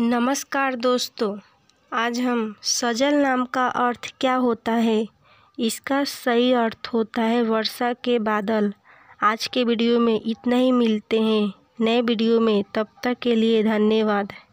नमस्कार दोस्तों आज हम सजल नाम का अर्थ क्या होता है इसका सही अर्थ होता है वर्षा के बादल आज के वीडियो में इतना ही मिलते हैं नए वीडियो में तब तक के लिए धन्यवाद